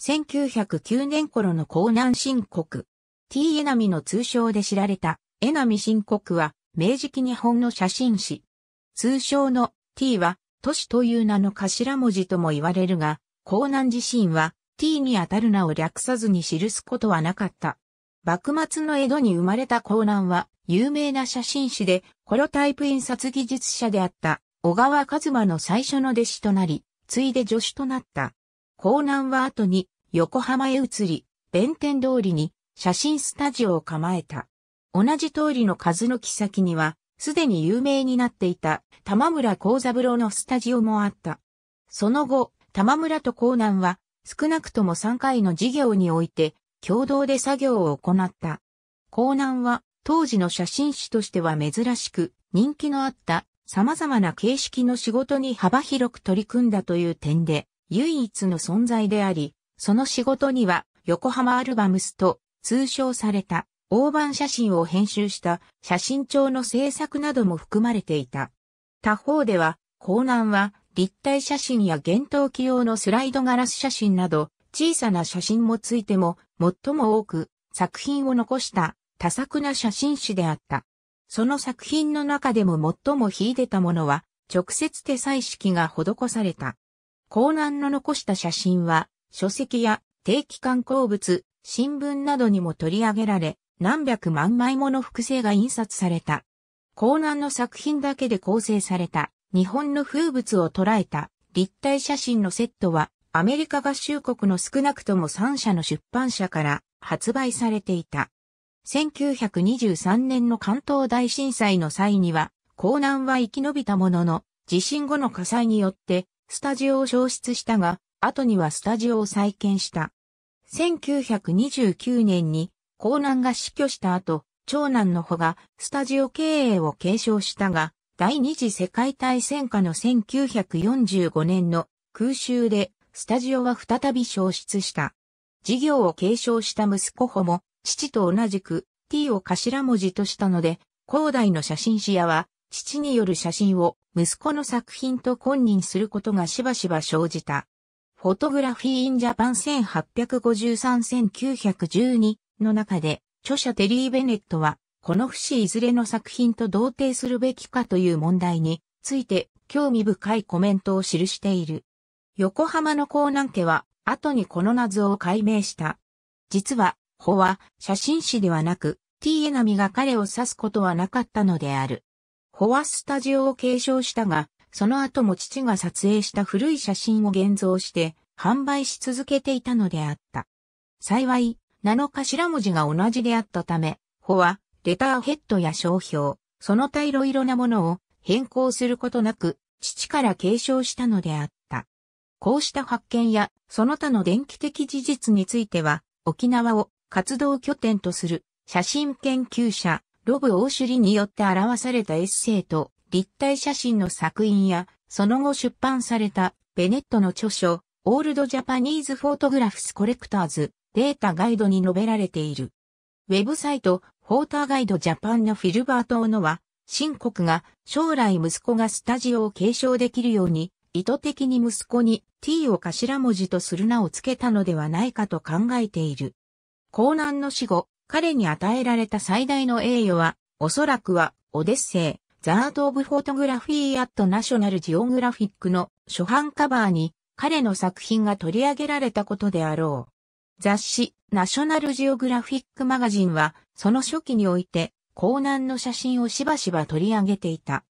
1909年頃の江南新国。T 江波の通称で知られた江波新国は明治期日本の写真誌。通称の T は都市という名の頭文字とも言われるが、江南自身は T にあたる名を略さずに記すことはなかった。幕末の江戸に生まれた江南は有名な写真誌でホロタイプ印刷技術者であった小川和馬の最初の弟子となり、ついで助手となった。江南は後に横浜へ移り、弁天通りに写真スタジオを構えた。同じ通りの数の木先には、すでに有名になっていた玉村幸三郎のスタジオもあった。その後、玉村と江南は少なくとも3回の事業において共同で作業を行った。江南は当時の写真師としては珍しく人気のあった様々な形式の仕事に幅広く取り組んだという点で、唯一の存在であり、その仕事には横浜アルバムスと通称された大判写真を編集した写真帳の制作なども含まれていた。他方では、江南は立体写真や幻灯器用のスライドガラス写真など小さな写真もついても最も多く作品を残した多作な写真誌であった。その作品の中でも最も秀でたものは直接手彩色が施された江南の残した写真は、書籍や定期刊行物、新聞などにも取り上げられ、何百万枚もの複製が印刷された。江南の作品だけで構成された、日本の風物を捉えた立体写真のセットは、アメリカ合衆国の少なくとも3社の出版社から発売されていた。1923年の関東大震災の際には、江南は生き延びたものの、地震後の火災によってスタジオを消失したが、後にはスタジオを再建した。1929年に、江南が死去した後、長男の穂がスタジオ経営を継承したが、第二次世界大戦下の1945年の空襲でスタジオは再び消失した。事業を継承した息子穂も父と同じく t を頭文字としたので、広大の写真誌屋は父による写真を息子の作品と婚認することがしばしば生じた。フォトグラフィー・イン・ジャパン1853-1912の中で、著者テリー・ベネットは、この不死いずれの作品と同定するべきかという問題について興味深いコメントを記している。横浜の江南家は後にこの謎を解明した。実は、ホは写真誌ではなく、T エナミが彼を指すことはなかったのである。ホアスタジオを継承したが、その後も父が撮影した古い写真を現像して販売し続けていたのであった。幸い、名の頭文字が同じであったため、ホは、レターヘッドや商標、その他色々なものを変更することなく、父から継承したのであった。こうした発見や、その他の電気的事実については、沖縄を活動拠点とする写真研究者、ロブ・オーシュリによって表されたエッセイと立体写真の作品や、その後出版されたベネットの著書、オールド・ジャパニーズ・フォートグラフス・コレクターズ、データガイドに述べられている。ウェブサイト、フォーターガイド・ジャパンのフィルバート・オノは、新国が将来息子がスタジオを継承できるように、意図的に息子に t を頭文字とする名を付けたのではないかと考えている。江南の死後、彼に与えられた最大の栄誉は、おそらくは、オデッセイ、ザート・オブ・フォトグラフィー・アット・ナショナル・ジオグラフィックの初版カバーに彼の作品が取り上げられたことであろう。雑誌、ナショナル・ジオグラフィック・マガジンは、その初期において、江南の写真をしばしば取り上げていた。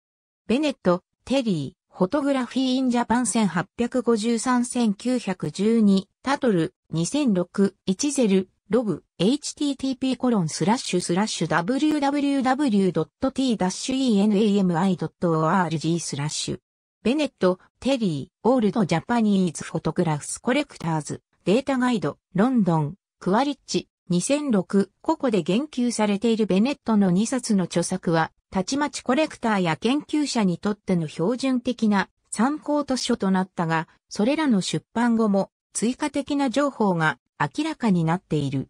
ベネット、テリー、フォトグラフィー・イン・ジャパン1853-1912、タトル、2006、イチゼル、ログ、http コロンスラッシュスラッシュ www.t-enami.org スラッシュ。ベネット、テリー、オールドジャパニーズフォトグラフスコレクターズ、データガイド、ロンドン、クワリッチ、2006、ここで言及されているベネットの2冊の著作は、たちまちコレクターや研究者にとっての標準的な参考図書となったが、それらの出版後も追加的な情報が明らかになっている。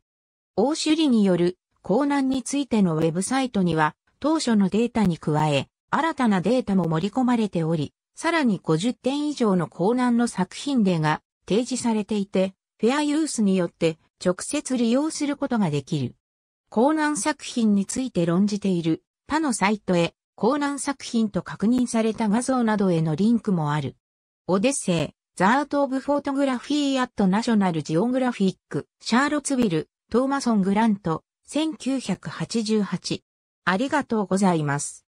大州理による港南についてのウェブサイトには当初のデータに加え新たなデータも盛り込まれており、さらに50点以上の港南の作品例が提示されていて、フェアユースによって直接利用することができる。港南作品について論じている他のサイトへ港南作品と確認された画像などへのリンクもある。オデッセイ、ザート・オブ・フォートグラフィー・アット・ナショナル・ジオグラフィック、シャーロツビル、トーマソン・グラント、1988。ありがとうございます。